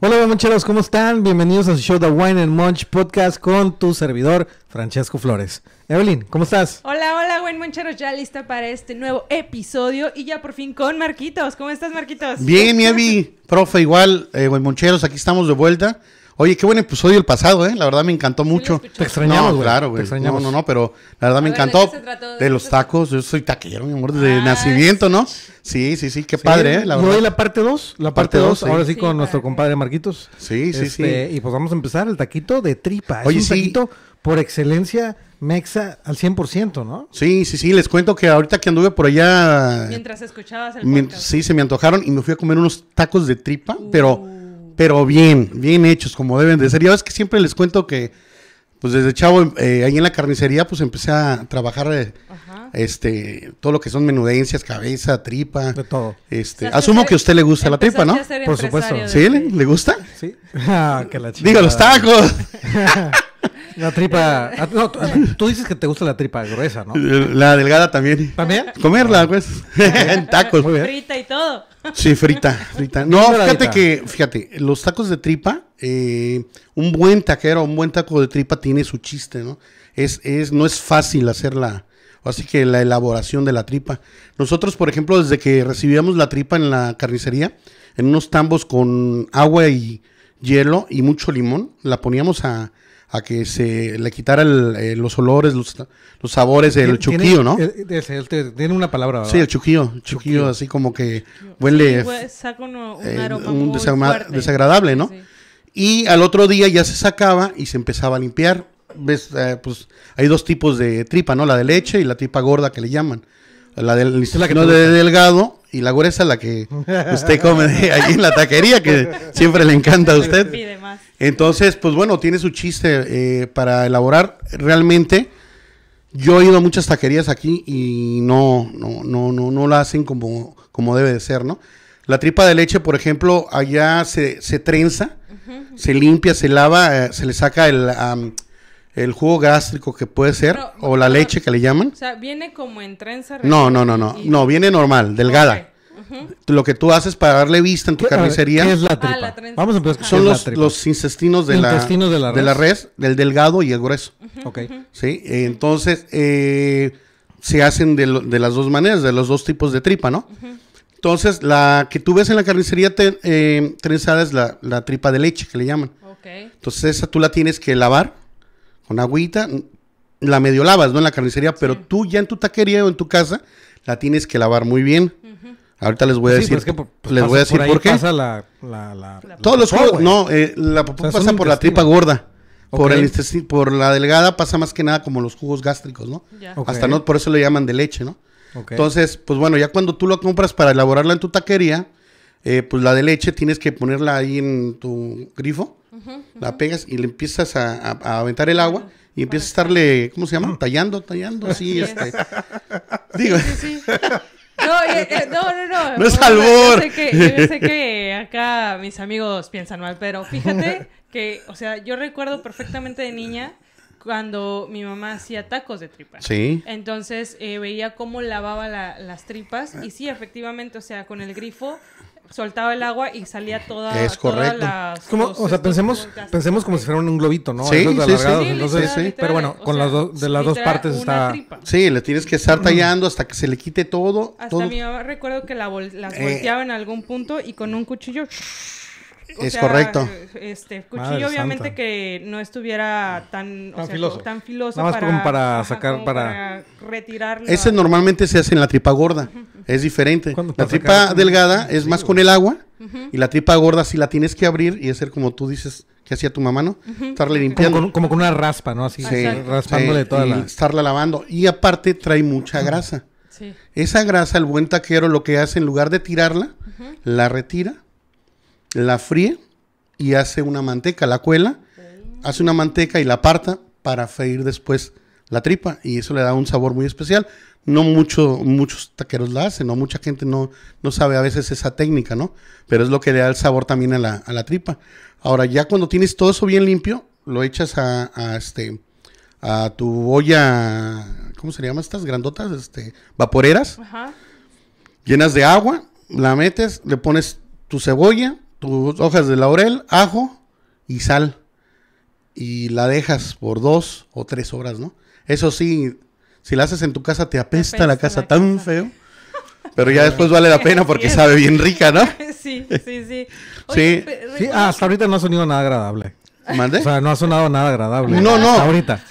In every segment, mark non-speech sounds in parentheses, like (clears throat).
Hola moncheros, ¿cómo están? Bienvenidos a su show The Wine and Munch Podcast con tu servidor Francesco Flores. Evelyn, ¿cómo estás? Hola, hola, buen moncheros, ya lista para este nuevo episodio y ya por fin con Marquitos. ¿Cómo estás, Marquitos? Bien, mi profe, igual, eh, buen moncheros, aquí estamos de vuelta. Oye, qué buen episodio el pasado, ¿eh? La verdad me encantó mucho. Te extrañamos, no, claro, güey. Te extrañamos. No, no, pero la verdad me encantó. ¿de, ¿de, los tacos, yo soy taquero, mi amor, desde ah, nacimiento, ¿no? Sí, sí, sí, qué padre, ¿eh? La la parte 2, la parte 2, ahora sí, con nuestro compadre Marquitos. Sí, sí, sí. Este, y pues vamos a empezar el taquito de tripa. Oye, es taquito por excelencia mexa al 100%, ¿no? Sí, sí, sí, les cuento que ahorita que anduve por allá... Mientras escuchabas el podcast. Sí, se me antojaron y me fui a comer unos tacos de tripa, pero, uh. pero bien, bien hechos, como deben de ser. Ya ves que siempre les cuento que pues desde chavo, em, eh, ahí en la carnicería, pues empecé a trabajar eh, este, todo lo que son menudencias, cabeza, tripa. De todo. Este, asumo que a usted le gusta la tripa, ¿no? Por supuesto. ¿Sí? ¿Le, gusta? Sí. (laughs) Ah, que la chica. Digo, los tacos. (laughs) La tripa. Ah, tú dices que te gusta la tripa gruesa, ¿no? Eh, la delgada también. ¿También? Comerla, pues. Ah. (laughs) en tacos. Frita y todo. Sí, frita, frita. No, fíjate que, fíjate, los tacos de tripa eh, un buen taquero, un buen taco de tripa tiene su chiste, ¿no? Es, es, no es fácil hacerla. Así que la elaboración de la tripa. Nosotros, por ejemplo, desde que recibíamos la tripa en la carnicería, en unos tambos con agua y hielo y mucho limón, la poníamos a, que se le quitara eh, los olores, los, sabores, del chuquillo, ¿no? tiene una palabra, Sí, el chuquillo, así como que huele... saca un, eh, aroma un desagradable, ¿no? Y al otro día ya se sacaba y se empezaba a limpiar. ¿Ves? Eh, pues hay dos tipos de tripa, ¿no? La de leche y la tripa gorda que le llaman. La del la que no de delgado y la gruesa la que usted come ahí en la taquería que siempre le encanta a usted. Entonces, pues bueno, tiene su chiste eh, para elaborar. Realmente, yo he ido a muchas taquerías aquí y no, no, no, no, no la hacen como, como debe de ser, ¿no? La tripa de leche, por ejemplo, allá se, trenza, se limpia, se lava, eh, se le saca el, jugo gástrico que puede ser, o la leche que le llaman. O sea, viene como en trenza. No, no, no, no, no, viene normal, delgada. Lo que tú haces para darle vista en tu carnicería. ¿Qué es la ah, tripa? Vamos a empezar. Son los, los intestinos de, la, de, la, res. del delgado y el grueso. Ok. Sí, entonces eh, se hacen de, de, las dos maneras, de los dos tipos de tripa, ¿no? Entonces, la que tú ves en la carnicería eh, trenzada es la, tripa de leche, que le llaman. Okay. Entonces, esa tú la tienes que lavar con agüita. La medio lavas, ¿no? En la carnicería, pero tú ya en tu taquería o en tu casa la tienes que lavar muy bien. Ahorita les voy a decir. por, pues, les voy por, qué. Pasa la, Todos los jugos, No, eh, la pasa por la tripa gorda. Por, por la delgada pasa más que nada como los jugos gástricos, ¿no? Hasta no, por eso le llaman de leche, ¿no? Entonces, pues bueno, ya cuando tú lo compras para elaborarla en tu taquería, eh, pues la de leche tienes que ponerla ahí en tu grifo, la pegas y le empiezas a, aventar el agua. Y empiezas a estarle, ¿cómo se llama? Mm. Tallando, tallando, así, este. (laughs) Digo. Sí, sí, eh, eh, No, no, no, no. es albor. yo sé que acá mis amigos piensan mal, pero fíjate (laughs) que, o sea, yo recuerdo perfectamente de niña cuando mi mamá hacía tacos de tripas. Sí. Entonces eh, veía cómo lavaba las tripas y sí, efectivamente, o sea, con el grifo soltaba el agua y salía toda es correcto como o sea pensemos pensemos como si fuera un globito no sí, sí, sí, entonces, pero bueno con las de las dos partes está sí le tienes que estar tallando hasta que se le quite todo hasta mi mamá recuerdo que la las eh. volteaba en algún punto y con un cuchillo es correcto. Este cuchillo obviamente que no estuviera tan, filoso. para, como para sacar para... retirar Ese normalmente se hace en la tripa gorda. Es diferente. La tripa delgada es más con el agua y la tripa gorda si la tienes que abrir y hacer como tú dices que hacía tu mamá, ¿no? Estarle limpiando. Como con, una raspa, ¿no? Así, raspándole toda la... Estarla lavando. Y aparte trae mucha grasa. Esa grasa, el buen taquero lo que hace, en lugar de tirarla, la retira la fríe y hace una manteca, la cuela, hace una manteca y la aparta para freír después la tripa y eso le da un sabor muy especial. No mucho, muchos taqueros la hacen, no mucha gente no, no sabe a veces esa técnica, ¿no? Pero es lo que le da el sabor también a la, tripa. Ahora, ya cuando tienes todo eso bien limpio, lo echas a, este a tu olla, ¿cómo se llaman estas grandotas? Este, vaporeras. Llenas de agua, la metes, le pones tu cebolla, tus hojas de laurel, ajo y sal. Y la dejas por dos o tres horas, ¿no? Eso sí, si la haces en tu casa te apesta, la casa tan feo. Pero ya después vale la pena porque sabe bien rica, ¿no? (laughs) Sí, sí, sí. sí. hasta ahorita no ha sonido nada agradable. ¿Mande? O sea, no ha sonado nada agradable. No, no. ahorita.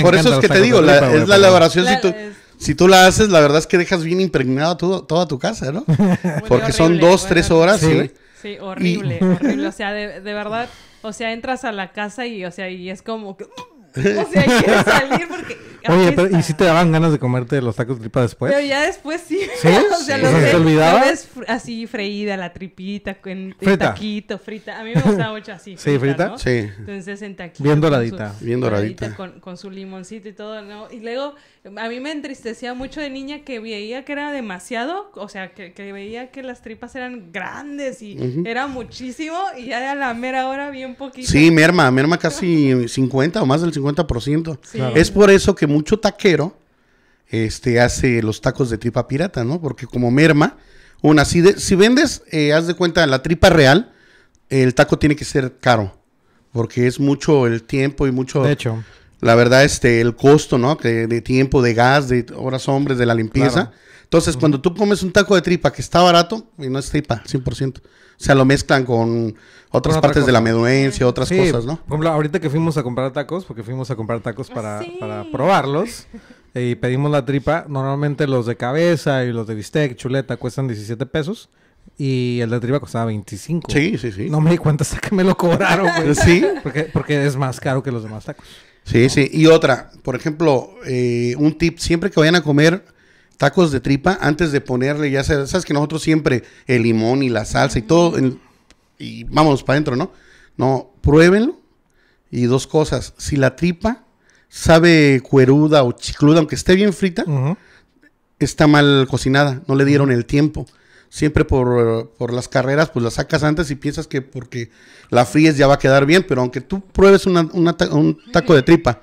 Por eso es que te digo, es la elaboración. si, tú, si tú la haces, la verdad es que dejas bien impregnada toda tu casa, ¿no? porque son dos, tres horas. y Sí, horrible, (laughs) horrible. O sea, de, de, verdad, o sea, entras a la casa y, o sea, y es como que... (laughs) O sea, quieres salir porque Oye, pero, ¿y si te daban ganas de comerte los tacos de tripa después? Pero ya después sí. ¿Sí? (laughs) o sea, Los ¿Se te olvidaba? así freída, la tripita, con taquito, frita. A mí me gustaba mucho así. ¿Sí, frita? Sí. Entonces en taquito. Bien doradita. bien doradita. Con, su limoncito y todo, ¿no? Y luego, a mí me entristecía mucho de niña que veía que era demasiado, o sea, que, veía que las tripas eran grandes y era muchísimo y ya a la mera hora bien poquito. Sí, merma, merma casi 50 o más del 50%. Es por eso que mucho taquero este, hace los tacos de tripa pirata, ¿no? Porque como merma, una, si, de, si vendes, eh, haz de cuenta, la tripa real, el taco tiene que ser caro, porque es mucho el tiempo y mucho... De hecho. La verdad, este, el costo, ¿no? Que de tiempo, de gas, de horas hombres, de la limpieza. Entonces, cuando tú comes un taco de tripa que está barato, y no es tripa, 100%, o sea, lo mezclan con otras partes de la meduencia, otras cosas, ¿no? Por ejemplo, ahorita que fuimos a comprar tacos, porque fuimos a comprar tacos ah, para, probarlos, y pedimos la tripa, normalmente los de cabeza y los de bistec, chuleta, cuestan 17 pesos. Y el de tripa costaba 25. Sí, sí, sí. No me di cuenta hasta que me lo cobraron, güey. (laughs) Sí. Porque, porque es más caro que los demás tacos. Sí, sí. Y otra, por ejemplo, eh, un tip, siempre que vayan a comer tacos de tripa, antes de ponerle, ya sabes, que nosotros siempre el limón y la salsa y todo, y vámonos para adentro, ¿no? No, pruébenlo. Y dos cosas, si la tripa sabe cueruda o chicluda, aunque esté bien frita, está mal cocinada, no le dieron el tiempo. Siempre por, las carreras, pues la sacas antes y piensas que porque la fríes ya va a quedar bien, pero aunque tú pruebes un taco de tripa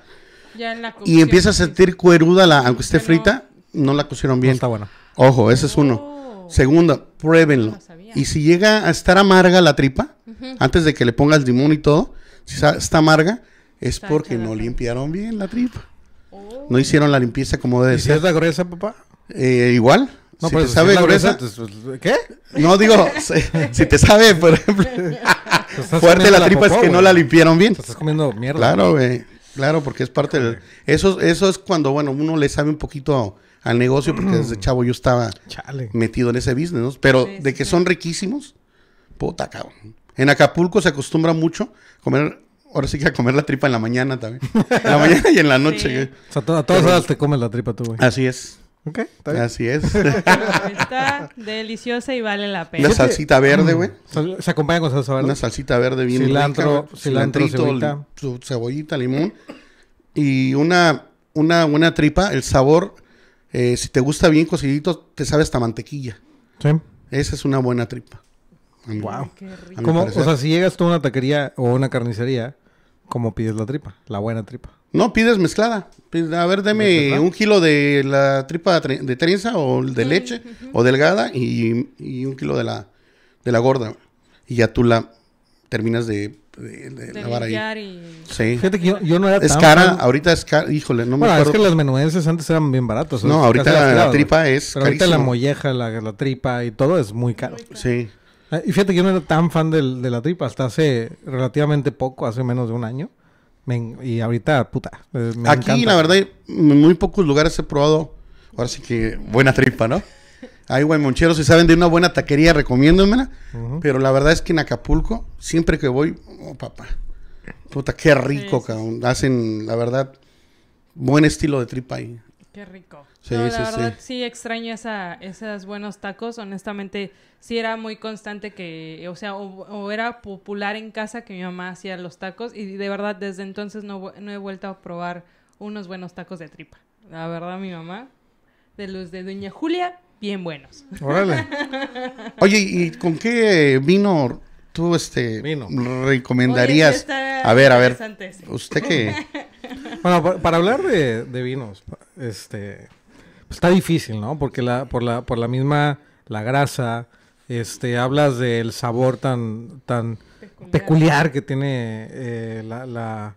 y empiezas a sentir cueruda, la, aunque esté frita, no la cocieron bien. está bueno. Ojo, ese es uno. Oh. Segundo, pruébenlo. y si llega a estar amarga la tripa, antes de que le pongas limón y todo, si está amarga, es porque no limpiaron bien la tripa. Oh. No hicieron la limpieza como debe ser. Eh, si es la gruesa, papá? Igual. No, si te sabe gruesa, pues, pues, ¿Qué? No, digo, si, te sabe, por ejemplo, (laughs) fuerte la tripa es que no la limpiaron bien. estás comiendo mierda. Claro, güey. Claro, porque es parte del... Eso, eso es cuando, bueno, uno le sabe un poquito al negocio porque desde (clears throat) chavo yo estaba metido en ese business, ¿no? Pero de que son riquísimos, puta cabrón. En Acapulco se acostumbra mucho comer, ahora sí que a comer la tripa en la mañana también. (laughs) en la mañana y en la noche. Sí. O sea, a todas horas te comes la tripa tú, güey. Así es. Ok, está Así es. (laughs) está deliciosa y vale la pena. La salsita verde, güey. Mm, se acompaña con salsa verde. Una salsita verde bien cilantro, cilantro, cebollita. cebollita, limón. Y una, una buena tripa. El sabor eh, si te gusta bien cocidito, te sabe hasta mantequilla. Sí. Esa es una buena tripa. wow. Como, o sea, si llegas tú a una taquería o una carnicería, ¿cómo pides la tripa? La buena tripa. No, pides mezclada. A ver, deme un kilo de la tripa de trenza o de leche o delgada y, y un kilo de la, de la gorda. Y ya tú la terminas de de, Sí. Fíjate que yo, no era es cara, ahorita es cara, híjole, no me acuerdo. es que las menuenses antes eran bien baratas. No, ahorita la, tripa es ahorita la molleja, la, tripa y todo es muy caro. Sí. Ah, y fíjate que yo no era tan fan de la tripa hasta hace relativamente poco, hace menos de un año. y ahorita, puta, eh, Aquí, la verdad, en muy pocos lugares he probado, ahora sí que buena tripa, ¿no? Ahí, moncheros, si saben de una buena taquería, recomiéndomela, Pero la verdad es que en Acapulco, siempre que voy, oh papá, puta, qué rico, cabrón. Hacen, la verdad, buen estilo de tripa ahí. Qué rico. Sí, sí, verdad sí. extraño esa, esos buenos tacos. Honestamente, sí era muy constante que, o sea, o, era popular en casa que mi mamá hacía los tacos y de verdad desde entonces no, no he vuelto a probar unos buenos tacos de tripa. La verdad, mi mamá, de los de Doña Julia, bien buenos. Órale. (laughs) Oye, ¿y con qué vino tú este recomendarías? a ver, a ver. Usted qué? (laughs) Bueno, para, hablar de, vinos, este pues está difícil, ¿no? Porque la por la por la misma la grasa, este hablas del sabor tan tan peculiar, que tiene eh, la,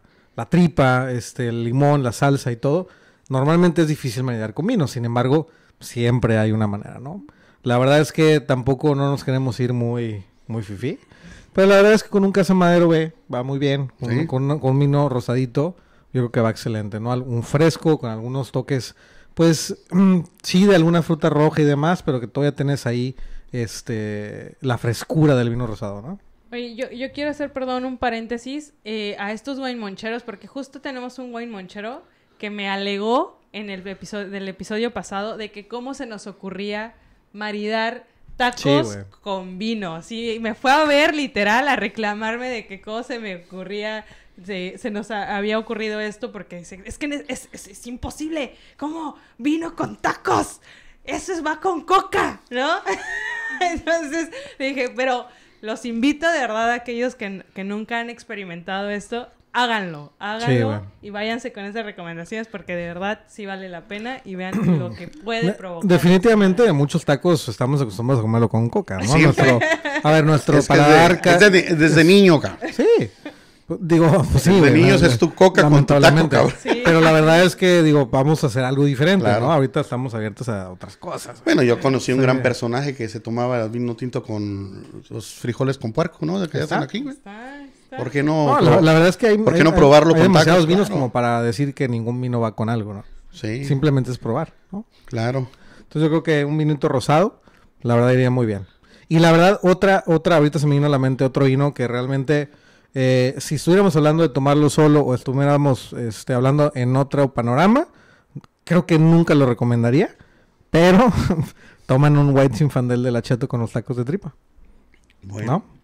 tripa, este el limón, la salsa y todo. Normalmente es difícil maridar con vino, sin embargo, siempre hay una manera, ¿no? La verdad es que tampoco no nos queremos ir muy, muy fifí. Pero la verdad es que con un casamadero B va muy bien. con, un vino rosadito, yo creo que va excelente, ¿no? Un fresco con algunos toques, pues (clears throat) sí, de alguna fruta roja y demás, pero que todavía tienes ahí este, la frescura del vino rosado, ¿no? Oye, yo, quiero hacer, perdón, un paréntesis eh, a estos wine moncheros, porque justo tenemos un wine monchero que me alegó en el episodio, del episodio pasado de que cómo se nos ocurría maridar tacos con vino. Sí, me fue a ver literal a reclamarme de que cómo se me ocurría, se, nos había ocurrido esto porque es que es, imposible. ¿Cómo vino con tacos? Eso va con coca, ¿no? (laughs) Entonces dije, pero los invito de verdad a aquellos que, que nunca han experimentado esto háganlo, háganlo y váyanse con esas recomendaciones porque de verdad sí vale la pena y vean (clears throat) lo que puede provocar. Definitivamente muchos tacos estamos acostumbrados a comerlo con coca, ¿no? Nuestro, a ver, nuestro paladar... desde, niño, Sí. Digo, pues sí. Desde niños es tu coca con Pero la verdad es que, digo, vamos a hacer algo diferente, ¿no? Ahorita estamos abiertos a otras cosas. Bueno, yo conocí un gran personaje que se tomaba el vino tinto con los frijoles con puerco, ¿no? De que están aquí, güey. ¿Por qué no? la, verdad es que hay, ¿por demasiados vinos como para decir que ningún vino va con algo, ¿no? Sí. Simplemente es probar, ¿no? Claro. Entonces yo creo que un vinito rosado, la verdad iría muy bien. Y la verdad, otra, otra, ahorita se me vino a la mente otro vino que realmente, eh, si estuviéramos hablando de tomarlo solo o estuviéramos este, hablando en otro panorama, creo que nunca lo recomendaría, pero (laughs) toman un White Sinfandel de la Chato con los tacos de tripa. Bueno. ¿No?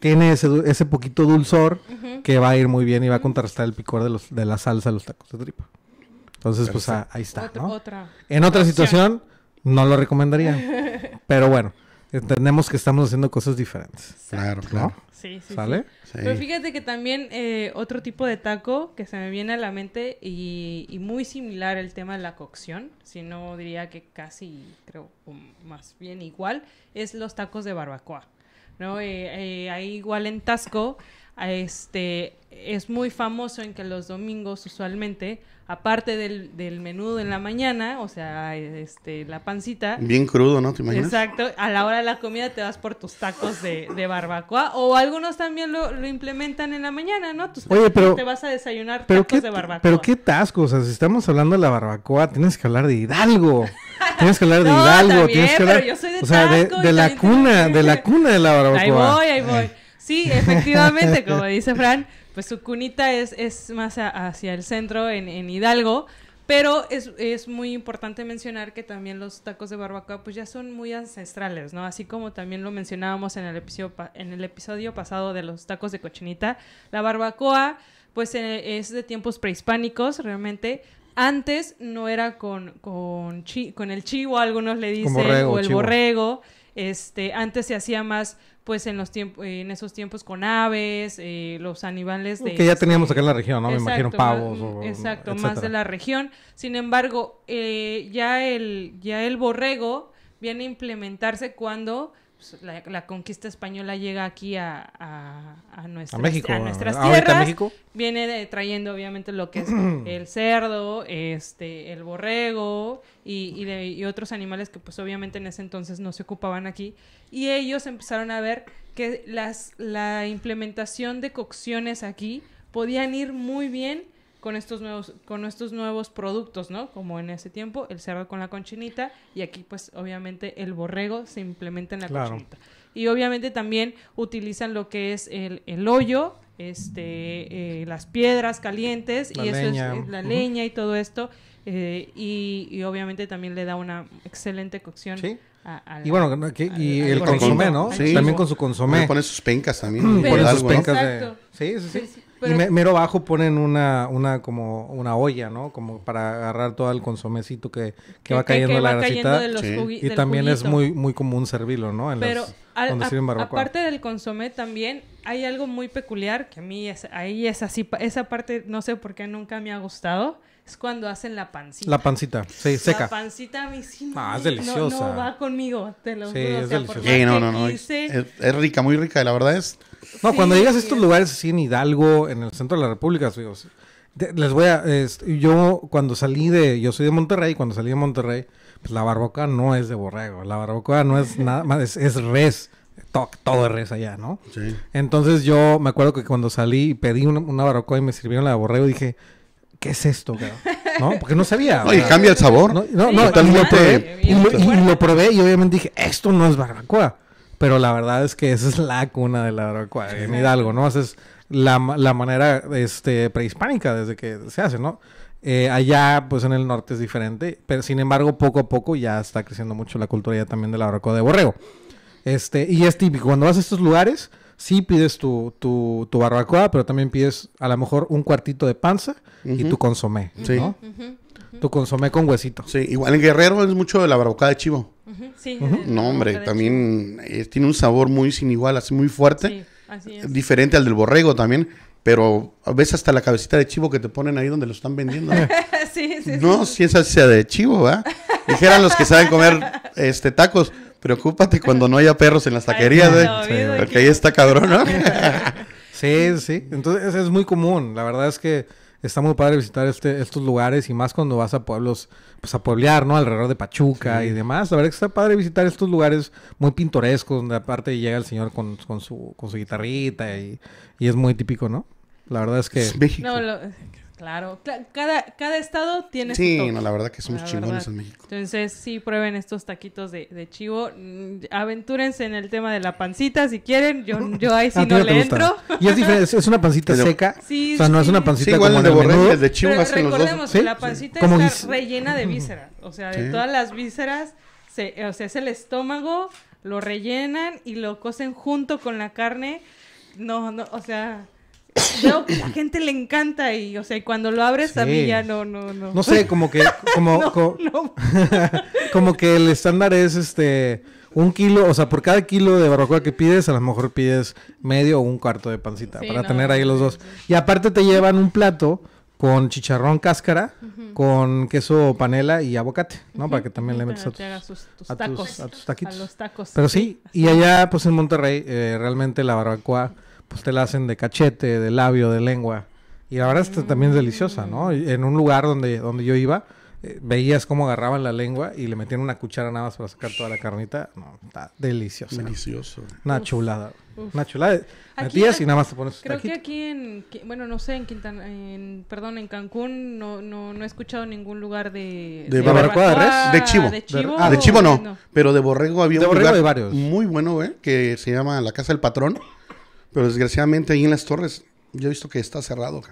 tiene ese, ese poquito dulzor que va a ir muy bien y va a contrastar el picor de, los, de la salsa de los tacos de tripa. Entonces, pues ahí está. ¿no? en otra situación, no lo recomendaría. (laughs) pero bueno, entendemos que estamos haciendo cosas diferentes. Claro, claro. Sí, sí, ¿Sale? Pero fíjate que también eh, otro tipo de taco que se me viene a la mente y, y, muy similar el tema de la cocción, si no diría que casi, creo, más bien igual, es los tacos de barbacoa. ¿no? Eh, eh, ahí igual en Tasco este, es muy famoso en que los domingos usualmente, aparte del, del menudo en la mañana, o sea, este, la pancita. Bien crudo, ¿no? ¿Te imaginas? Exacto. A la hora de la comida te vas por tus tacos de, barbacoa o algunos también lo, implementan en la mañana, ¿no? Oye, pero, te vas a desayunar tacos de barbacoa. Pero qué tasco, o sea, si estamos hablando de la barbacoa, tienes que hablar de Hidalgo. Tienes que hablar de (laughs) Hidalgo, también, yo soy de o sea, de, la cuna, de la cuna de la barbacoa. Ahí voy, ahí voy. Sí, efectivamente, como (laughs) dice Fran, pues su cunita es, es más hacia el centro, en, Hidalgo. Pero es, muy importante mencionar que también los tacos de barbacoa pues ya son muy ancestrales, ¿no? Así como también lo mencionábamos en el episodio, en el episodio pasado de los tacos de cochinita, la barbacoa pues eh, es de tiempos prehispánicos realmente. Antes no era con, el chivo, algunos le dicen, o el borrego. Este, antes se hacía más pues en los tiempos en esos tiempos con aves, eh, los animales de que ya este teníamos acá en la región, ¿no? Me imagino pavos Exacto, más de la región. Sin embargo, eh, ya el ya el borrego viene a implementarse cuando pues, la, conquista española llega aquí a, a, nuestras, a nuestras tierras. Viene trayendo obviamente lo que es (clears throat) el cerdo, este, el borrego y, otros animales que pues obviamente en ese entonces no se ocupaban aquí. Y ellos empezaron a ver que las, la implementación de cocciones aquí podían ir muy bien con estos nuevos, con estos nuevos productos, ¿no? Como en ese tiempo, el cerdo con la conchinita, y aquí, pues, obviamente, el borrego se implementa en la conchinita. Y obviamente también utilizan lo que es el, el hoyo, este, eh, las piedras calientes, y eso es, eh, la leña y todo esto. Eh, y, obviamente también le da una excelente cocción. ¿Sí? y bueno, y el consomé, ¿no? Sí. También con su consomé. pone sus pencas también. pone sus pencas. sí, sí y mero abajo ponen una, una como una olla, ¿no? Como para agarrar todo el consomecito que, que, va cayendo que, la sí. Y también es muy, muy común servirlo, ¿no? Pero aparte del consomé también hay algo muy peculiar que a mí es, ahí es así, esa parte no sé por qué nunca me ha gustado. Es cuando hacen la pancita. La pancita, seca. La pancita a ah, es deliciosa. No, va conmigo, te lo sí, Es deliciosa. Sí, no, no, no. Es, es rica, muy rica. Y la verdad es no, cuando llegas a estos lugares así en Hidalgo, en el centro de la República, les voy a... yo cuando salí de... Yo soy de Monterrey, cuando salí de Monterrey, pues la barbacoa no es de borrego, la barbacoa no es nada más, es, res. todo es res allá, ¿no? Sí. Entonces yo me acuerdo que cuando salí y pedí una, barbacoa y me sirvieron la de borrego dije, ¿qué es esto, ¿No? Porque no sabía. No, y cambia el sabor. No, no, no y, lo probé, y, y lo probé y obviamente dije, esto no es barbacoa. Pero la verdad es que esa es la cuna de la barbacoa en Hidalgo, ¿no? Haces es la, la manera este, prehispánica desde que se hace, ¿no? Eh, allá, pues en el norte es diferente, pero sin embargo, poco a poco ya está creciendo mucho la cultura ya también de la barbacoa de borrego. Este, y es típico, cuando vas a estos lugares, sí pides tu, tu, tu barbacoa, pero también pides a lo mejor un cuartito de panza y tu consomé, ¿no? Tu consomé con huesito. Sí, igual en Guerrero es mucho de la barbacoa de chivo. Sí. No, hombre, también eh, tiene un sabor muy sin igual, así muy fuerte. Sí, así es. Diferente al del borrego también. Pero a veces hasta la cabecita de chivo que te ponen ahí donde lo están vendiendo. (laughs) sí, sí, no, si es así de chivo, ¿verdad? Dijeran los que saben comer este tacos, preocúpate cuando no haya perros en las taquerías, Porque ahí está cabrón, ¿no? (laughs) sí, sí. Entonces es muy común. La verdad es que está muy padre visitar este, estos lugares y más cuando vas a pueblos, pues a pueblear, ¿no? Alrededor de Pachuca y demás. La verdad que está padre visitar estos lugares muy pintorescos, donde aparte llega el señor con, con, su, con su guitarrita y, es muy típico, ¿no? La verdad es que... Claro, cada, cada estado tiene Sí, su Sí, no, la verdad que somos chingones en México. Entonces, sí, prueben estos taquitos de, de, chivo. Mm, aventúrense en el tema de la pancita si quieren. Yo, (laughs) yo ahí ah, si no le entro. Y es diferente, es una pancita seca. Sí, o sea, no es una pancita como de borrego, de chivo recordemos los dos. que la pancita está rellena de vísceras. O sea, de todas las vísceras, se, o sea, es el estómago, lo rellenan y lo cocen junto con la carne. No, no, o sea veo que a la gente le encanta y, o sea, cuando lo abres a mí ya no, no, no. No sé, como que, como, (laughs) (laughs) como que el estándar es este, un kilo, o sea, por cada kilo de barbacoa que pides, a lo mejor pides medio o un cuarto de pancita para tener ahí los dos. Y aparte te llevan un plato con chicharrón cáscara, con queso panela y aguacate, ¿no? Para que también le metas a tus, tacos, a tus, taquitos. A los tacos. Pero sí, y allá pues en Monterrey eh, realmente la barbacoa pues te la hacen de cachete, de labio, de lengua. Y la verdad que también es deliciosa, ¿no? En un lugar donde, donde yo iba, eh, veías cómo agarraban la lengua y le metían una cuchara nada más para sacar toda la carnita. No, está deliciosa. Delicioso. Una chulada. Una chulada. Metías eh, y nada más te pones Creo que aquí en, bueno, no sé, en Quintana, perdón, en Cancún no, no, he escuchado ningún lugar de... ¿De, barbacoa de res? De chivo. ah, de chivo no, pero de borrego había un lugar varios. muy bueno, ¿eh? Que se llama La Casa del Patrón pero desgraciadamente ahí en las torres, yo he visto que está cerrado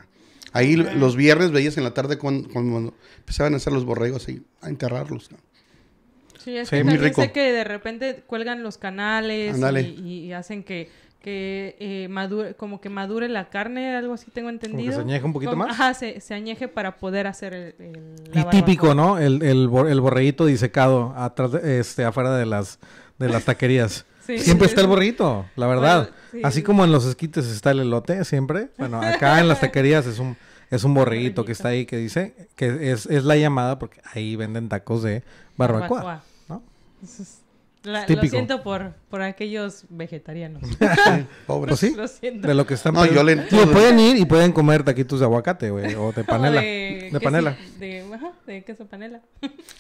Ahí los viernes veías en la tarde cuando, empezaban a hacer los borregos ahí, a enterrarlos. Sí, es que muy rico. que de repente cuelgan los canales y, hacen que, eh, madure, como que madure la carne, algo así tengo entendido. se añeje un poquito más. Ajá, se, se, añeje para poder hacer el... y típico, ¿no? El, el, borreguito disecado este, afuera de las, de las taquerías siempre está el (laughs) borrito la verdad. Así como en los esquites está el elote, siempre. Bueno, acá en las taquerías es un, es un borrito que está ahí que dice que es, es la llamada porque ahí venden tacos de barbacoa. ¿no? lo siento por, aquellos vegetarianos. (laughs) Pobres. Pues lo siento. De lo que están no, yo le... pueden ir y pueden comer taquitos de aguacate, güey, o de panela. de... panela. de queso panela.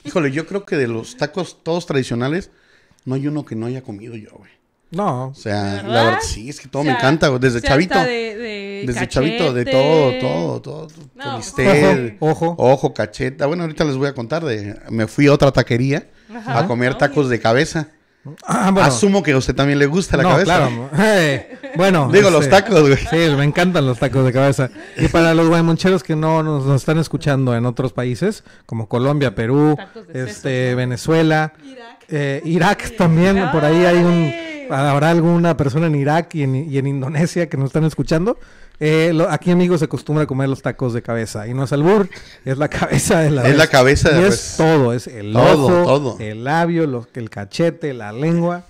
Híjole, yo creo que de los tacos todos tradicionales, no hay uno que no haya comido yo, güey. No. O sea, la verdad, sí, es que todo me encanta, güey. Desde chavito. De, desde chavito, de todo, todo, todo. No. Pues, ojo, ojo. cacheta. Bueno, ahorita les voy a contar de. Me fui a otra taquería a comer tacos de cabeza. Ah, Asumo que a usted también le gusta la cabeza. (laughs) Eh, bueno. Digo, los este, tacos, güey. Sí, me encantan los tacos de cabeza. Y para los guaymoncheros que no nos, están escuchando en otros países, como Colombia, Perú, este, Venezuela, eh, Irak, también, por ahí hay un... Habrá alguna persona en Irak y en, y en Indonesia que nos están escuchando. Eh, aquí, amigos, se acostumbra a comer los tacos de cabeza. Y no es albur, es la cabeza de la Es la cabeza Es todo, es el ojo, el labio, el cachete, la lengua.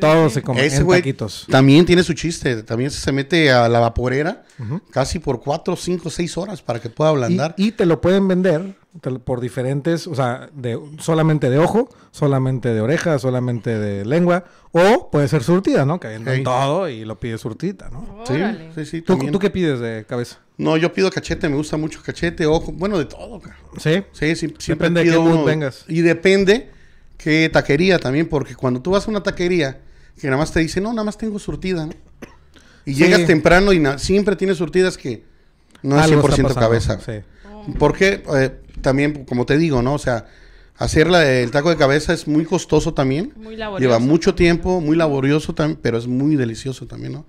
Todo se come en También tiene su chiste. También se mete a la vaporera casi por 4, 5, 6 horas para que pueda ablandar. y te lo pueden vender por diferentes, o sea, de, solamente de ojo, solamente de oreja, solamente de lengua, o puede ser surtida, ¿no? Que hay en todo y lo pides surtida, ¿no? sí, sí, ¿Tú, qué pides de cabeza? No, yo pido cachete, me gusta mucho cachete, ojo, bueno, de todo, ¿Sí? Sí, sí, Depende de qué vengas. Y depende que taquería también, porque cuando tú vas a una taquería, que nada más te dice no, nada más tengo surtida, Y llegas temprano y siempre tienes surtidas que no es 100% cabeza. Porque eh, también, como te digo, ¿no? O sea, hacer el taco de cabeza es muy costoso también. Lleva mucho tiempo, muy laborioso también, pero es muy delicioso también, ¿no?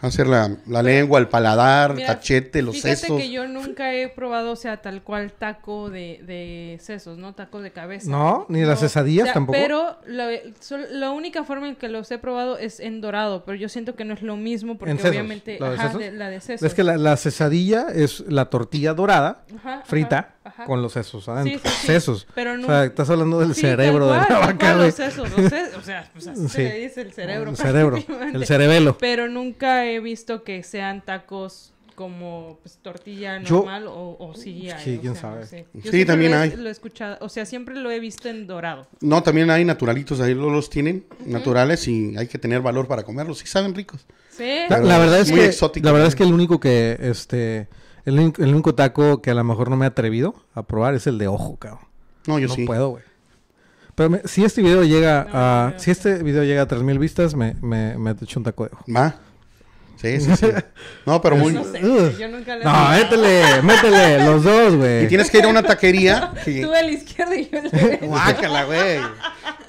hacer la, la lengua, el paladar, el cachete, los fíjate que yo nunca he probado, o sea, tal cual taco de, de sesos, ¿no? Taco de cabeza. No, ni las cesadillas tampoco. Pero la, única forma en que los he probado es en dorado, pero yo siento que no es lo mismo porque obviamente... ¿La de, la de sesos. Es que la, la cesadilla es la tortilla dorada, frita con los sesos adentro. Sí, Sesos. Pero O sea, estás hablando del cerebro de la vaca. Los sesos, los sesos, o sea, pues así se le dice el cerebro. El cerebro, el cerebelo. Pero nunca he visto que sean tacos como pues, tortilla normal o, sí hay, Sí, quién sabe. sí, también hay. Lo he escuchado, o sea, siempre lo he visto en dorado. No, también hay naturalitos, ahí los tienen, naturales, y hay que tener valor para comerlos. Sí, saben ricos. Sí. La, verdad es, es que, La verdad es que el único que, este el, único taco que a lo mejor no me he atrevido a probar es el de ojo, cabrón. No, yo sí. No puedo, güey. Pero este si este video llega a... si este video llega a 3.000 vistas, me, me, me echo un taco de ojo. ¿Va? Sí, sí, sí. (laughs) No, pero pues muy... No, sé, yo nunca le no métele, métele, los dos, güey. Y tienes que ir a una taquería. (laughs) Tú a la izquierda y yo a la derecha. Guácala, güey.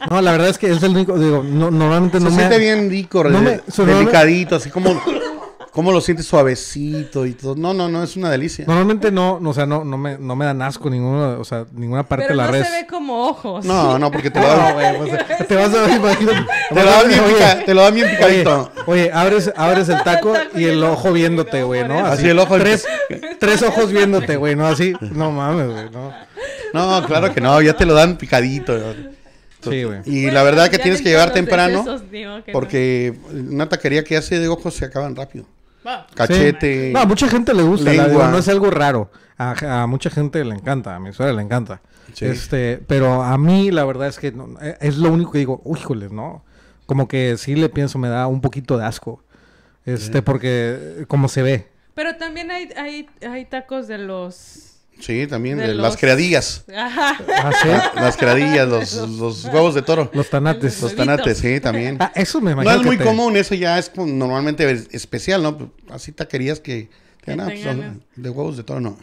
No, la verdad es que es el único, digo, normalmente no se me... Se siente bien rico, no delicadito, así como ¿Cómo lo sientes suavecito y todo? No, no, no, es una delicia. Normalmente no, o sea, no, no, me, no me dan asco ninguna, o sea, ninguna parte de la no se ve como ojos. No, no, porque te lo (laughs) dan... Pues, te vas a ver, (laughs) Te lo te lo bien picadito. Oye, abres, abres el taco y el ojo viéndote, güey, ¿no? Así, el ojo. Tres, tres ojos viéndote, güey, ¿no? Así, no mames, güey, ¿no? claro que no, ya te lo dan picadito. Sí, güey. Y la verdad que tienes que llevar temprano. porque una taquería que hace de ojos se acaban rápido. Cachete. No, a mucha gente le gusta, no es algo raro. A, mucha gente le encanta, a mi suegra le encanta. Este, pero a mí la verdad es que no, eh, es lo único que digo, híjole, ¿no? Como que sí le pienso, me da un poquito de asco. Este, porque como se ve. Pero también hay, hay, hay tacos de los Sí, también ah, las creadillas. Ajá. Las creadillas, los, huevos de toro. Los tanates. Los, tanates, sí, también. Ah, eso me imagino. No es muy común, eso ya es normalmente especial, ¿no? Así taquerías que, que ah, pues, de huevos de toro no.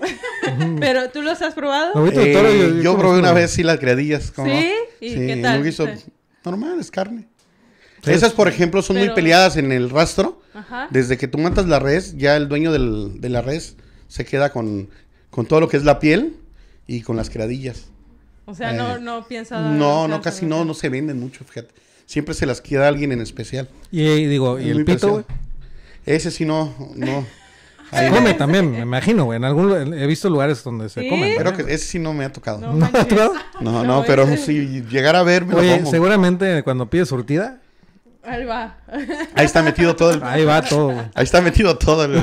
(laughs) Pero tú los has probado? Eh, yo, probé una vez sí las creadillas. ¿Sí? ¿Y sí, qué tal? normal, es carne. Esas, por ejemplo, son muy peleadas en el rastro. Desde que tú matas la res, ya el dueño de la res se queda con con todo lo que es la piel y con las cradillas. O sea, no, eh, no piensa... No, no, casi no, no se venden mucho, fíjate. Siempre se las queda alguien en especial. Y, digo, ¿y el pito, güey? Ese sí no, no. (laughs) Se come también, me imagino, güey. En algún, he visto lugares donde se ¿Sí? Pero que ese sí no me ha tocado. No, (laughs) (laughs) no, no, pero si llegara a verme. Oye, seguramente cuando pides surtida... Ahí va. Ahí está metido todo el... Ahí va todo, Ahí está metido todo el...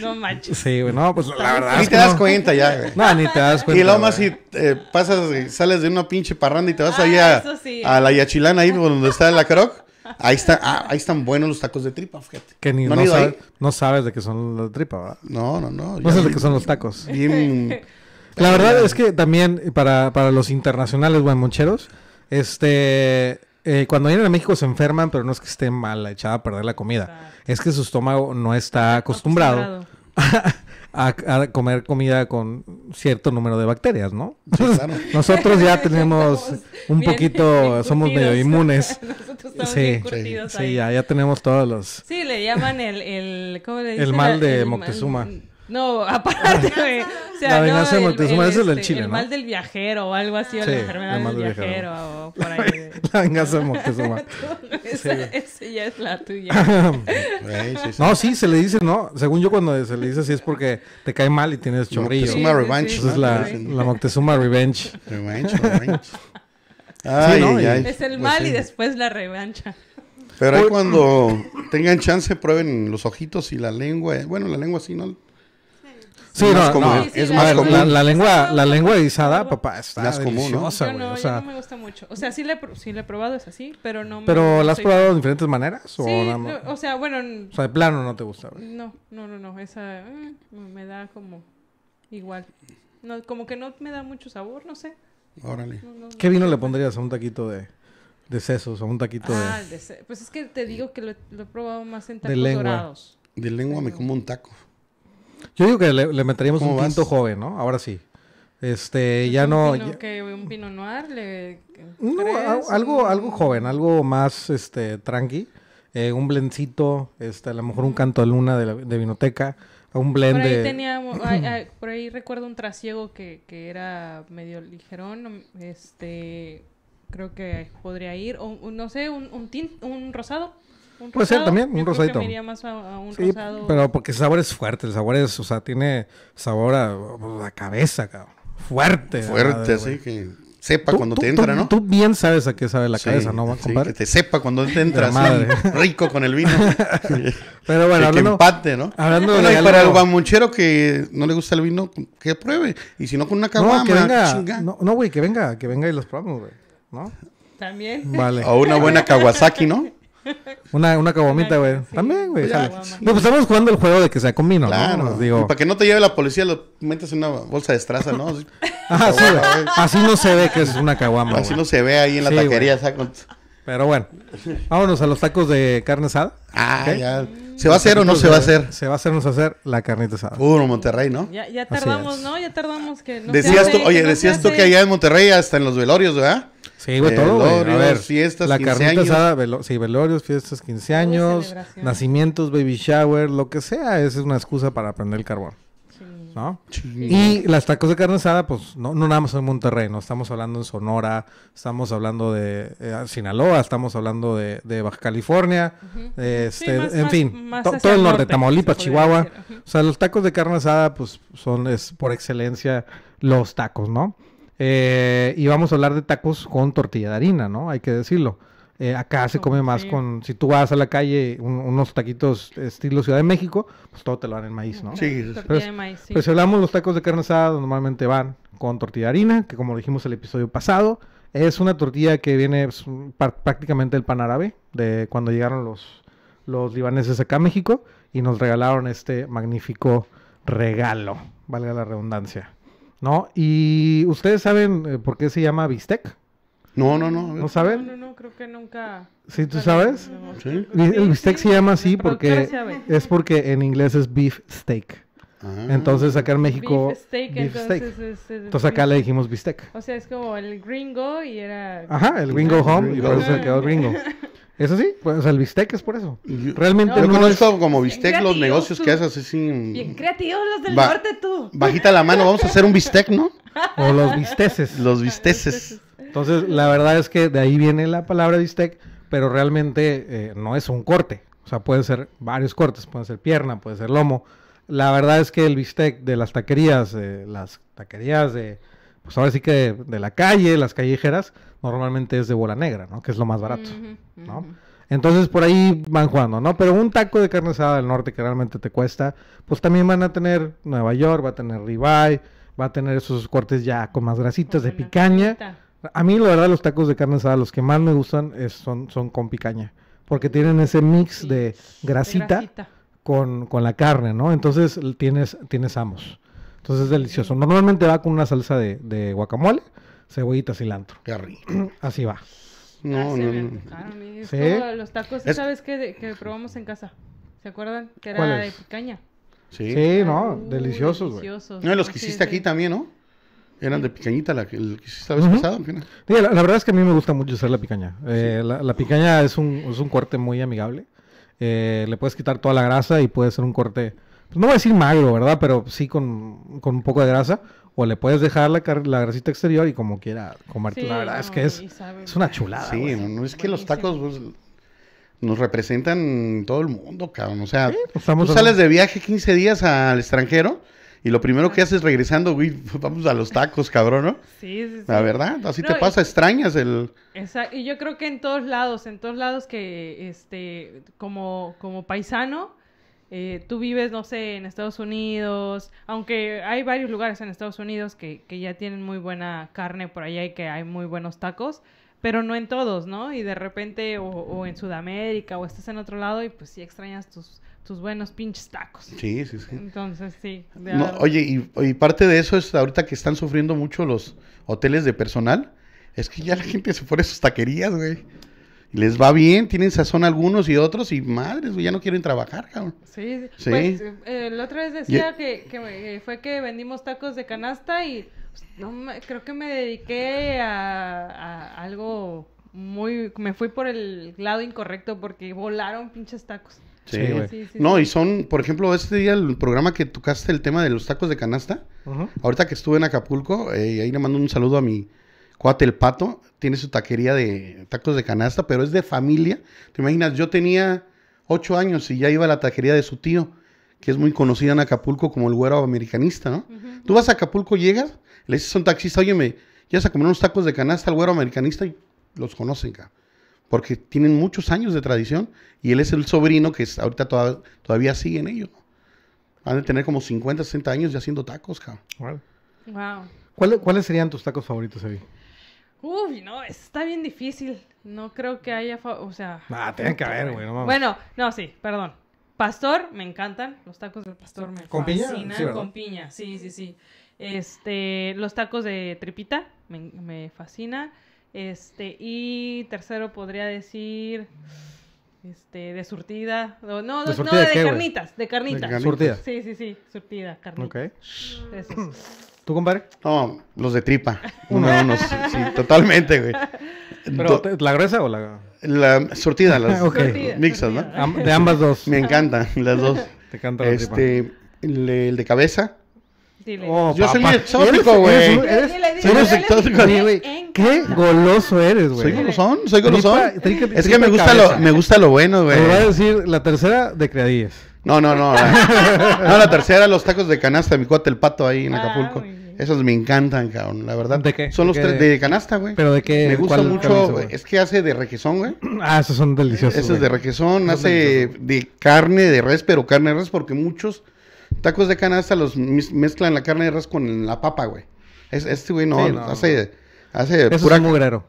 No manches. Sí, güey. No, pues la verdad. Ni te das cuenta ya, güey. No, ni te das cuenta. Y lo más si eh, pasas, sales de una pinche parranda y te vas ah, ahí a, la Yachilán ahí donde está la Croc. Ahí, está, ah, ahí están buenos los tacos de tripa, fíjate. Que ni, no, no sabes de qué son los de tripa, ¿verdad? No, no, no. No sabes de qué son los tacos. la verdad (laughs) es que también para, para los internacionales moncheros, este eh, cuando vienen a México se enferman, pero no es que estén mal echada a perder la comida. Es que su estómago no está acostumbrado, (laughs) A, comer comida con cierto número de bacterias, ¿no? (laughs) Nosotros ya (laughs) tenemos un poquito, somos medio inmunes. sí, ya, tenemos todos los... Sí, le llaman el... ¿Cómo le dicen? El mal de Moctezuma. No, aparte, o sea, la venganza no, Montezuma el, el, del este, Chile, el mal del viajero o algo así, o la enfermedad el mal del viajero, o por ahí. (laughs) La venganza de Moctezuma. (laughs) esa, ya es la tuya. (laughs) no, sí, se le dice, ¿no? Según yo cuando se le dice así es porque te cae mal y tienes chorrillo. Moctezuma Revenge. es la, la Moctezuma Revenge. Revenge, Revenge. Ay, ¿no? es el pues mal y después la revancha. Pero ahí cuando tengan chance, prueben los ojitos y la lengua. Eh. Bueno, la lengua sí, ¿no? Sí, no, es la, más La, lengua, la lengua guisada, papá, está deliciosa, ¿no? Yo no, me gusta mucho. O sea, sí la, sí he probado, es así, pero no ¿Pero la has probado de diferentes maneras? O, sea, bueno... O sea, de plano no te gusta. ¿verdad? No, no, no, no. Esa eh, me da como igual. No, como que no me da mucho sabor, no sé. Órale. ¿Qué vino le pondrías a un taquito de...? De sesos, a un taquito de... Ah, pues es que te digo que lo, he probado más en tacos dorados. De lengua me como un taco. Yo digo que le, meteríamos un quinto joven, ¿no? Ahora sí. Este, ya no. un pino noir algo, algo joven, algo más este, tranqui. Eh, un blendcito, este, a lo mejor un mm. canto de luna de, la, de vinoteca, un blend por ahí (clears throat) por ahí recuerdo un trasiego que, que, era medio ligerón, este, creo que podría ir, o no sé, un, un rosado. Un Puede ser también, un rosadito. Creo que más a, un sí, Pero porque el sabor es fuerte, el sabor es, o sea, tiene sabor a, la pues, cabeza, cabrón. Fuerte. Fuerte, así que sepa cuando te entra, ¿no? Tú bien sabes a qué sabe la cabeza, ¿no, Sí, que te sepa cuando te entra, madre. (laughs) rico con el vino. (laughs) Pero bueno, hablando, que empate, ¿no? Hablando de y para el guamuchero que no le gusta el vino, que pruebe. Y si no, con una caguama, no, No, güey, que venga, que venga y los probamos, güey, ¿no? También. Vale. O una buena (laughs) Kawasaki, ¿no? (laughs) Una, una güey. También, güey. No, pues estamos jugando el juego de que sea con Digo. para que no te lleve la policía, lo metes en una bolsa de estraza, ¿no? (laughs) Ah, Así, no se ve que es una caguama. Así no se ve ahí en la taquería, Pero bueno, vámonos a los tacos de carne asada. Ah, ya. ¿Se va a hacer o no se va a hacer? Se va a hacernos hacer la carnita asada. Puro uh, Monterrey, ¿no? Ya, ya tardamos, ¿no? Ya tardamos que Decías tú, oye, decías tú que allá en Monterrey hasta en los velorios, ¿verdad? Sí, todo, A ver, la 15 asada, sí, velorios, fiestas, 15 años, nacimientos, baby shower, lo que sea, esa es una excusa para aprender el carbón. ¿No? Y las tacos de carne asada, pues no, no nada más en Monterrey, no estamos hablando en Sonora, estamos hablando de eh, Sinaloa, estamos hablando de, Baja California, este, en fin, todo el norte, norte Tamaulipas, Chihuahua. O sea, los tacos de carne asada, pues son es por excelencia los tacos, ¿no? Eh, y vamos a hablar de tacos con tortilla de harina, ¿no? Hay que decirlo. Eh, acá se come más con, si tú vas a la calle, unos taquitos estilo Ciudad de México, pues todo te lo dan en maíz, ¿no? Sí, sí. Tortilla de maíz, sí. Pues, hablamos, los tacos de carne asada normalmente van con tortilla de harina, que como dijimos el episodio pasado, es una tortilla que viene prácticamente del pan árabe, de cuando llegaron los, los libaneses acá a México y nos regalaron este magnífico regalo, valga la redundancia. ¿No? ¿Y ustedes saben eh, por qué se llama bistec? No, no, no. ¿No saben? No, no, no, creo que nunca. ¿Sí, tú sabes? ¿Sí? El bistec se llama así porque es porque en inglés es beef steak. Ah. Entonces acá en México. Beef steak, entonces. Es, entonces acá le dijimos bistec. O sea, es como el gringo y era. Ajá, el gringo home y por eso se quedó gringo. (laughs) Eso sí, pues, el bistec es por eso. Yo, Realmente no, como bistec los negocios que haces así. Bien creativos los del norte tú. Bajita la mano, vamos a hacer un bistec, ¿no? O los bisteces. Los bisteces. Entonces, la verdad es que de ahí viene la palabra bistec, pero realmente eh, no es un corte. O sea, pueden ser varios cortes, puede ser pierna, puede ser lomo. La verdad es que el bistec de las taquerías, las taquerías de pues ahora sí que de la calle, las callejeras, normalmente es de bola negra, ¿no? Que es lo más barato, ¿no? Entonces por ahí van jugando, ¿no? Pero un taco de carne asada del norte que realmente te cuesta, pues también van a tener Nueva York, va a tener ribeye, va a tener esos cortes ya con más grasitas de picaña. A mí la verdad los tacos de carne asada los que más me gustan son, son con picaña, porque tienen ese mix de grasita, Con, con, la carne, ¿no? Entonces tienes, tienes ambos. Entonces es delicioso. Normalmente va con una salsa de, guacamole, cebollita, cilantro. Qué (clears throat) Así va. No, ah, Los tacos, ¿sabes qué? que probamos en casa. ¿Se acuerdan? Que era de picaña. Sí. sí no, deliciosos, güey. No, los que hiciste aquí también, ¿no? Eran de picañita la que, hiciste la vez La, verdad es que a mí me gusta mucho hacer la picaña. Eh, la, picaña es un, corte muy amigable. Eh, le puedes quitar toda la grasa y puede ser un corte pues, no voy a decir magro, ¿verdad? Pero sí con, un poco de grasa. O le puedes dejar la, la grasita exterior y como quiera comerte. la verdad es que es, una chulada. Sí, no es que los tacos pues, nos representan todo el mundo, cabrón. O sea, pues, tú sales de viaje 15 días al extranjero. Y lo primero que haces regresando, güey, (laughs) vamos a los tacos, cabrón, ¿no? Sí, sí, sí. La verdad, así te pasa, extrañas el... Exacto, y yo creo que en todos lados, en todos lados que, este, como, como paisano, eh, tú vives, no sé, en Estados Unidos, aunque hay varios lugares en Estados Unidos que, ya tienen muy buena carne por allá y que hay muy buenos tacos, pero no en todos, ¿no? Y de repente, o, en Sudamérica, o estás en otro lado y pues sí extrañas tus, tus buenos pinches tacos. Sí, sí, sí. Entonces, sí. oye, y, parte de eso es ahorita que están sufriendo mucho los hoteles de personal, es que ya la gente se pone sus taquerías, güey les va bien, tienen sazón algunos y otros, y madres, ya no quieren trabajar, cabrón. Sí, sí. Pues, eh, la otra vez decía que, eh, fue que vendimos tacos de canasta y pues, creo que me dediqué a, algo muy. Me fui por el lado incorrecto porque volaron pinches tacos. Sí, sí, No, y son, por ejemplo, este día el programa que tocaste el tema de los tacos de canasta, ahorita que estuve en Acapulco, eh, ahí le mando un saludo a mi Cuate el Pato tiene su taquería de tacos de canasta, pero es de familia. Te imaginas, yo tenía ocho años y ya iba a la taquería de su tío, que es muy conocida en Acapulco como el güero americanista, ¿no? Tú vas a Acapulco, llegas, le dices a un taxista, oye, me llevas a comer unos tacos de canasta al güero americanista y los conocen, cabrón porque tienen muchos años de tradición y él es el sobrino que ahorita todavía sigue en ellos. Van a tener como 50, 60 años ya haciendo tacos, cabrón. Wow. ¿Cuáles serían tus tacos favoritos, ahí? Uy, no, está bien difícil. No creo que haya. O sea. Ah, tienen que haber, güey. No bueno, no, sí, perdón. Pastor, me encantan. Los tacos del pastor me ¿Con Piña? Sí, con piña, sí, sí, sí. Este, los tacos de tripita me, fascina. Este, y tercero podría decir. Este, de surtida. No, no, de, no, de, carnitas, de, carnitas, de Surtida. Sí, sí, sí, surtida, carnitas. Ok. Eso. ¿Tú, compadre? No, los de tripa. (laughs) Uno a uno, sí, totalmente, güey. ¿Pero la gruesa o la...? La sortida, las (laughs) mixas, ¿no? de ambas dos. Me encantan, las dos. Te encanta la este, tripa. El, el de cabeza. Dile. Oh, yo soy soy exótico, güey. Soy exótico. güey. Qué goloso eres, güey. Soy golosón, soy golosón. es que me gusta, lo, me gusta lo bueno, güey. Te voy a decir la tercera de creadillas. No, no, no. no, la tercera, los tacos de canasta, mi cuate el pato ahí en ah, Acapulco. Esos me encantan, cabrón, la verdad. ¿De qué? Son los tres de canasta, güey. Pero de qué. Me gusta mucho, es que hace de requesón, güey. (clears throat) Ah, esos son deliciosos. Esos de requesón, hace de carne de res, pero carne de res porque muchos tacos de canasta los mezclan la carne de res con la papa, güey. este güey no, hace, hace pura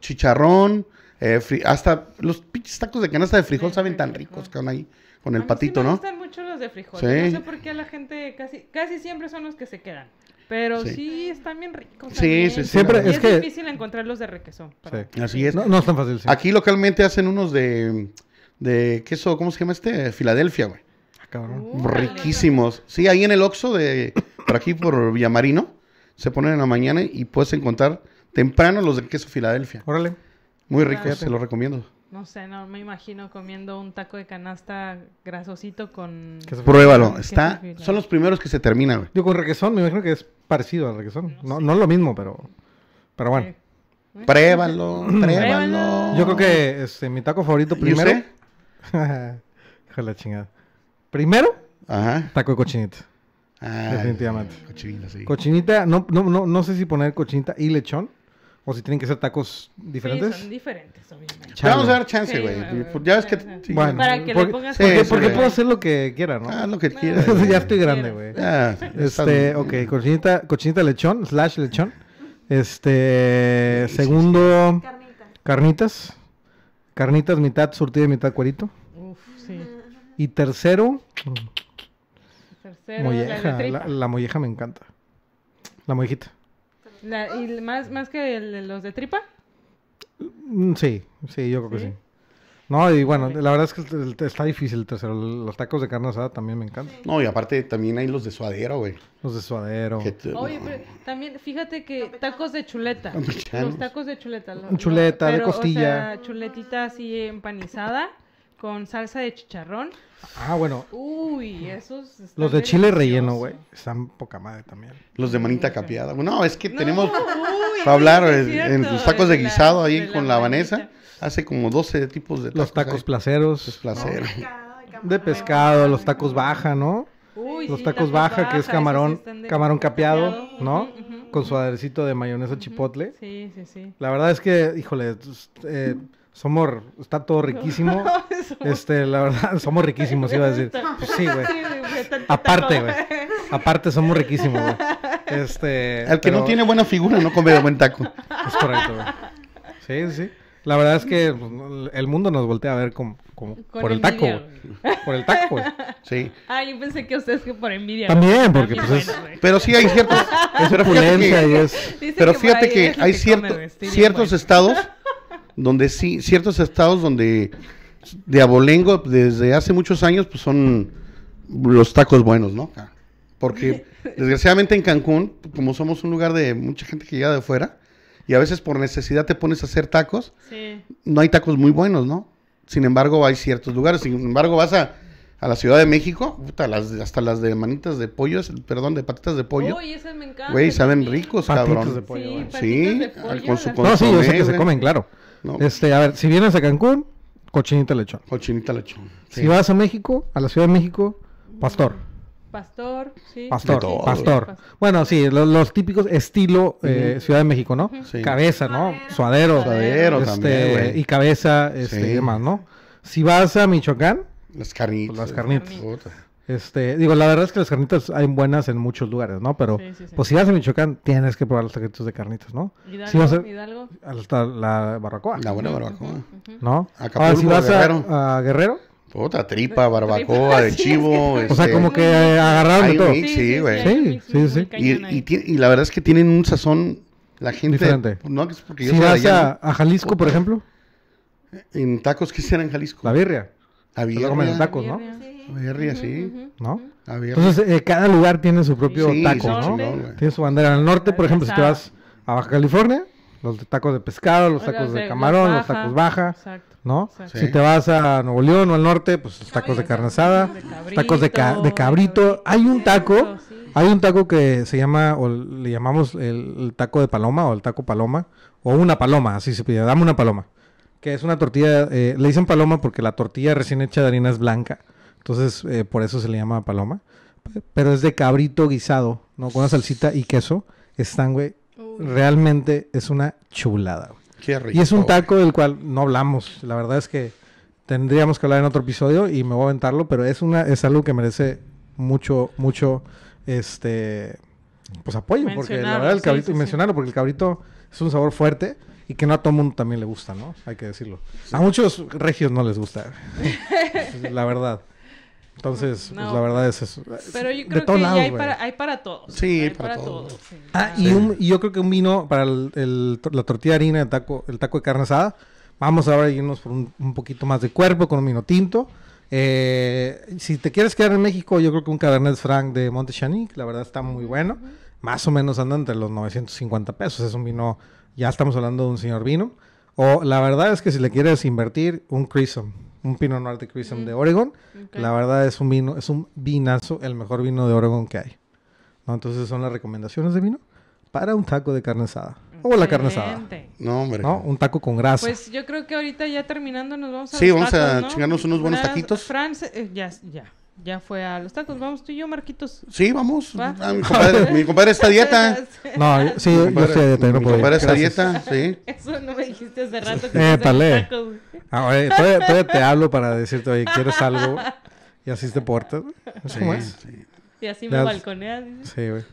chicharrón, eh, hasta los pinches tacos de canasta de frijol saben tan ricos, cabrón, ahí con el patito, sí me gustan mucho los de frijol. Sí. No sé por qué la gente casi, casi siempre son los que se quedan. Pero sí, están bien ricos. Sí, sí, siempre es, es difícil encontrar los de requesón. Así es. No, es tan fácil. Aquí localmente hacen unos de, de queso, ¿cómo se llama este? Filadelfia, güey. Ah, cabrón. Riquísimos. Sí, ahí en el Oxxo de, por aquí por Villamarino, se ponen en la mañana y puedes encontrar temprano los de queso Filadelfia. Órale. Muy ricos, se los recomiendo. No sé, no me imagino comiendo un taco de canasta grasosito con... Pruébalo, está... Son los primeros que se terminan, güey. Yo con requesón me imagino que es parecido al requesón. No, no, es lo mismo, pero... Pero bueno. (clears throat) Pruébalo, pruébalo. Yo creo que este, mi taco favorito primero... (laughs) Hijo la chingada. Primero, taco de cochinita. Ah, definitivamente. Cochinita, sí. Cochinita, no, no, no, no sé si poner cochinita y lechón. ¿O si tienen que ser tacos diferentes? Sí, son diferentes, obviamente. vamos a dar chance, güey. ya ves que. Bueno, para que le pongas. Porque, puedo hacer lo que quiera, ¿no? Ah, lo que quiera. ya estoy grande, güey. Ah, este, ok, cochinita, cochinita lechón, slash lechón. Este. Segundo. Carnitas. Carnitas, carnitas mitad surtida y mitad cuerito. Uf, sí. Y tercero. tercero molleja. La, la molleja me encanta. La mollejita. ¿Y más, más que los de tripa? Mm, sí, sí, yo creo que sí. No, y bueno, la verdad es que está difícil el tercero. Los tacos de carne asada también me encantan. No, y aparte también hay los de suadero, güey. Los de suadero. Oye, pero también, fíjate que tacos de chuleta. Los tacos de chuleta. chuleta, de costilla. O chuletita así empanizada con salsa de chicharrón. Ah, bueno. Uy, esos. Están los de chile relleno, güey. Están poca madre también. Los de manita capeada. Bueno, es que tenemos. Uy, para hablar eh, en los tacos de guisado ahí con la, vanesa Vanessa. Hace como 12 tipos de tacos. Los tacos placeros. placeros. de, pescado, los tacos baja, ¿no? Uy, los sí, tacos, tacos baja, que es camarón, camarón capeado, ¿no? Con su aderecito de mayonesa chipotle. Sí, sí, sí. La verdad es que, híjole, pues, eh, somos, está todo (laughs) riquísimo. este, la verdad, somos riquísimos, iba a decir. Pues sí, güey. Aparte, güey. Aparte, somos riquísimos, güey. Este. El que no tiene buena figura no come de buen taco. Es correcto, güey. Sí, sí. La verdad es que pues, el mundo nos voltea a ver como, por, el taco, por el taco. güey. Sí. Ah, yo pensé que ustedes que por envidia. También, porque pues es... pero sí hay ciertos... (laughs) Es pero fíjate que, pero fíjate que, hay ciertos estados donde sí, ciertos estados donde de abolengo desde hace muchos años pues son los tacos buenos, ¿no? Ah. Porque (laughs) desgraciadamente en Cancún, como somos un lugar de mucha gente que llega de fuera, y a veces por necesidad te pones a hacer tacos, no hay tacos muy buenos, ¿no? Sin embargo, hay ciertos lugares. Sin embargo, vas a, a la Ciudad de México, las, hasta las de manitas de pollo, perdón, de patitas de pollo. Güey, saben ricos, cabrón. sí, con su No, sí, yo que se comen, claro. Pues. Este, a ver, si vienes a Cancún, cochinita lechón. Cochinita lechón. Si vas a México, a la Ciudad de México, pastor. Pastor, sí. Pastor, pastor. Bueno, sí, los, típicos estilo eh, Ciudad de México, ¿no? Cabeza, ¿no? Suadero. Suadero este, también, Y cabeza, este, y demás, ¿no? Si vas a Michoacán... Las carnitas. Pues, las carnitas. Las carnitas. Este, digo, la verdad es que las carnitas hay buenas en muchos lugares, ¿no? Pero, pues si vas a Michoacán, tienes que probar los taquitos de carnitas, ¿no? si vas a, Hasta la barbacoa. La buena barbacoa. ¿No? Acapulco, si vas A, Guerrero. Otra tripa, barbacoa, de (laughs) chivo. Este, o sea, como que eh, agarraron de todo. sí, güey. Sí, sí, sí. Y, y, la verdad es que tienen un sazón, la gente... Diferente. Pues, no, es si vas a, Jalisco, por ejemplo. En tacos, ¿qué será en Jalisco? La birria. La birria. comen en tacos, ¿no? así, ¿no? Entonces, eh, cada lugar tiene su propio taco, ¿no? tiene su bandera. al norte, por ejemplo, si te vas a Baja California, los tacos de pescado, los tacos de, camarón, los tacos baja, ¿no? Si te vas a Nuevo León o al norte, pues los tacos de carne asada, tacos de, cabrito. Hay un taco, hay un taco que se llama, o le llamamos el, taco de paloma o el taco paloma, o una paloma, así se pide, dame una paloma. Que es una tortilla, eh, le dicen paloma porque la tortilla recién hecha de harina es blanca. Entonces, eh, por eso se le llama paloma. Pero es de cabrito guisado, ¿no? Con una salsita y queso. Están, güey. Realmente es una chulada, Qué rico, y es un taco del cual no hablamos. La verdad es que tendríamos que hablar en otro episodio y me voy a aventarlo, pero es una es algo que merece mucho mucho este pues apoyo porque la verdad el cabrito y mencionarlo porque el cabrito es un sabor fuerte y que no a todo mundo también le gusta, ¿no? Hay que decirlo. A muchos regios no les gusta. (laughs) la verdad. Entonces, pues, la verdad es eso. Pero yo creo que hay para, todos. Sí, para, todos. Ah, y, un, yo creo que un vino para el, la tortilla de harina, el taco, el taco de carne asada. Vamos ahora a irnos por un, poquito más de cuerpo con un vino tinto. Eh, si te quieres quedar en México, yo creo que un Cabernet Franc de Monte Chanic, la verdad está muy bueno. Más o menos anda entre los 950 pesos. Es un vino, ya estamos hablando de un señor vino. O la verdad es que si le quieres invertir, un Crisom un pino Noir de de Oregon. La verdad es un vino, es un vinazo, el mejor vino de Oregon que hay. ¿No? Entonces son las recomendaciones de vino para un taco de carne asada. O la carne asada. No, hombre. Un taco con grasa. Pues yo creo que ahorita ya terminando nos vamos a... Sí, vamos a chingarnos unos buenos taquitos. Eh, ya, ya ya fue a los tacos. Vamos tú y yo, Marquitos. Sí, vamos. Ah, mi, compadre, está a dieta. (laughs) no, sí, mi yo estoy dieta. No mi compadre está a dieta, sí. Eso no me dijiste hace rato. Que eh, talé. Tacos. Ah, todavía, te hablo para decirte, oye, ¿quieres algo? Y así te portas. Sí, Y así me balconeas. Sí, güey.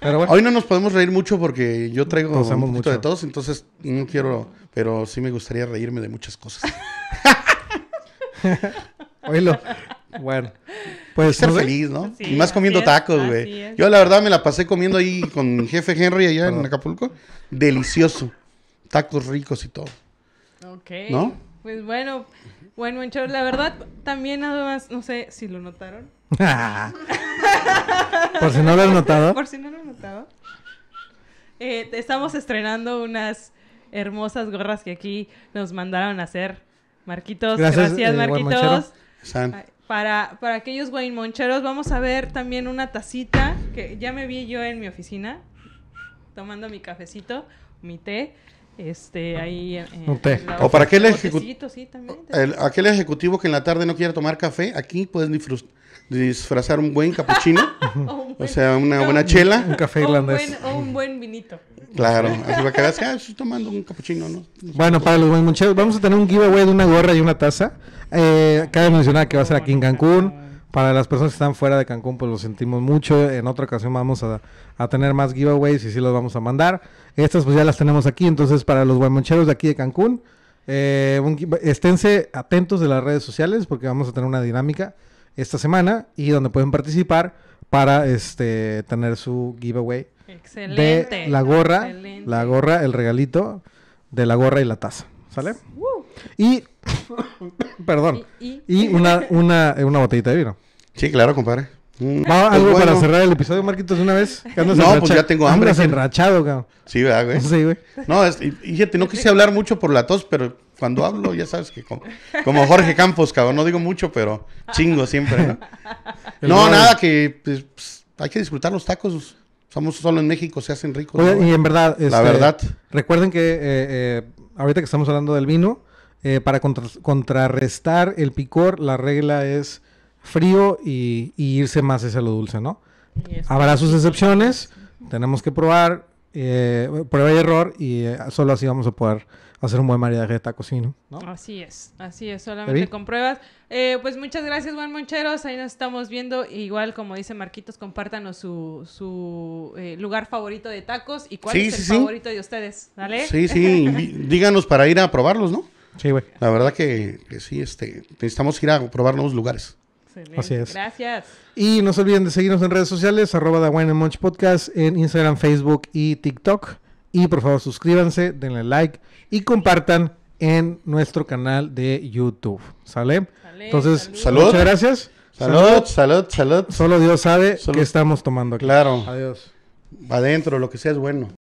Pero bueno. Hoy no nos podemos reír mucho porque yo traigo un poquito mucho. de todos, entonces no quiero, pero sí me gustaría reírme de muchas cosas. (laughs) Oílo. Bueno, pues ser feliz, ¿no? y más comiendo tacos, güey. Yo la verdad me la pasé comiendo ahí con mi jefe Henry allá en Acapulco. Delicioso. Tacos ricos y todo. Ok. ¿No? Pues bueno, bueno, muchachos, la verdad también nada más, no sé si lo notaron. (laughs) Por si no lo han notado. Por si no lo han notado. Eh, estamos estrenando unas hermosas gorras que aquí nos mandaron a hacer. Marquitos, gracias, eh, Marquitos para, para aquellos Wayne moncheros, vamos a ver también una tacita que ya me vi yo en mi oficina tomando mi cafecito, mi té. Este, ahí té. o para aquel, aquel ejecutivo que en la tarde no quiera tomar café, aquí puedes disfrazar un buen capuchino, (laughs) o, sea, una buena chela. Un café irlandés. O, un buen vinito. Claro, así va a quedar, ah, estoy tomando un capuchino, ¿no? Bueno, para los buen moncheros, vamos a tener un giveaway de una gorra y una taza. Eh, cabe mencionar que va a ser aquí en Cancún. Para las personas que están fuera de Cancún, pues lo sentimos mucho. En otra ocasión vamos a, a tener más giveaways y sí los vamos a mandar. Estas pues ya las tenemos aquí. Entonces, para los guaymoncheros de aquí de Cancún, eh, esténse atentos de las redes sociales porque vamos a tener una dinámica esta semana y donde pueden participar para este tener su giveaway Excelente. de la gorra, la gorra, el regalito de la gorra y la taza, ¿sale? Y. (coughs) perdón. Y, una, una, una botellita de vino. Sí, claro, compadre. Va, pues algo para cerrar el episodio, Marquitos, una vez. No, pues ya tengo hambre. Andas enrachado, cabrón. Sí, ¿verdad, güey? Sí, güey. No, fíjate, no quise hablar mucho por la tos, pero cuando hablo, ya sabes que como, Jorge Campos, cabrón, no digo mucho, pero chingo siempre, ¿no? (laughs) nada, que pues, pues, hay que disfrutar los tacos. Somos solo en México, se hacen ricos. y en verdad, la este, verdad. Recuerden que eh, eh, ahorita que estamos hablando del vino, eh, para contrarrestar el picor, la regla es frío y, irse más hacia lo dulce, ¿no? Habrá sus excepciones, tenemos que probar, eh, prueba y error, y eh, solo así vamos a poder hacer un buen maridaje de tacos, ¿no? Así es, así es, solamente con pruebas. pues muchas gracias, Juan Moncheros, ahí nos estamos viendo. Igual, como dice Marquitos, compártanos su, lugar favorito de tacos y cuál es el favorito de ustedes, ¿vale? Sí, sí, (laughs) díganos para ir a probarlos, ¿no? Sí, La verdad que, sí, este, necesitamos ir a probar nuevos lugares. Así es. Gracias. Y no se olviden de seguirnos en redes sociales, arroba en Instagram, Facebook y TikTok. Y por favor suscríbanse, denle like y compartan en nuestro canal de YouTube. ¿Sale? Entonces, salud. muchas gracias. Salud, salud, salud. Solo Dios sabe qué que estamos tomando. Aquí. Claro. Adiós. Adentro, lo que sea es bueno.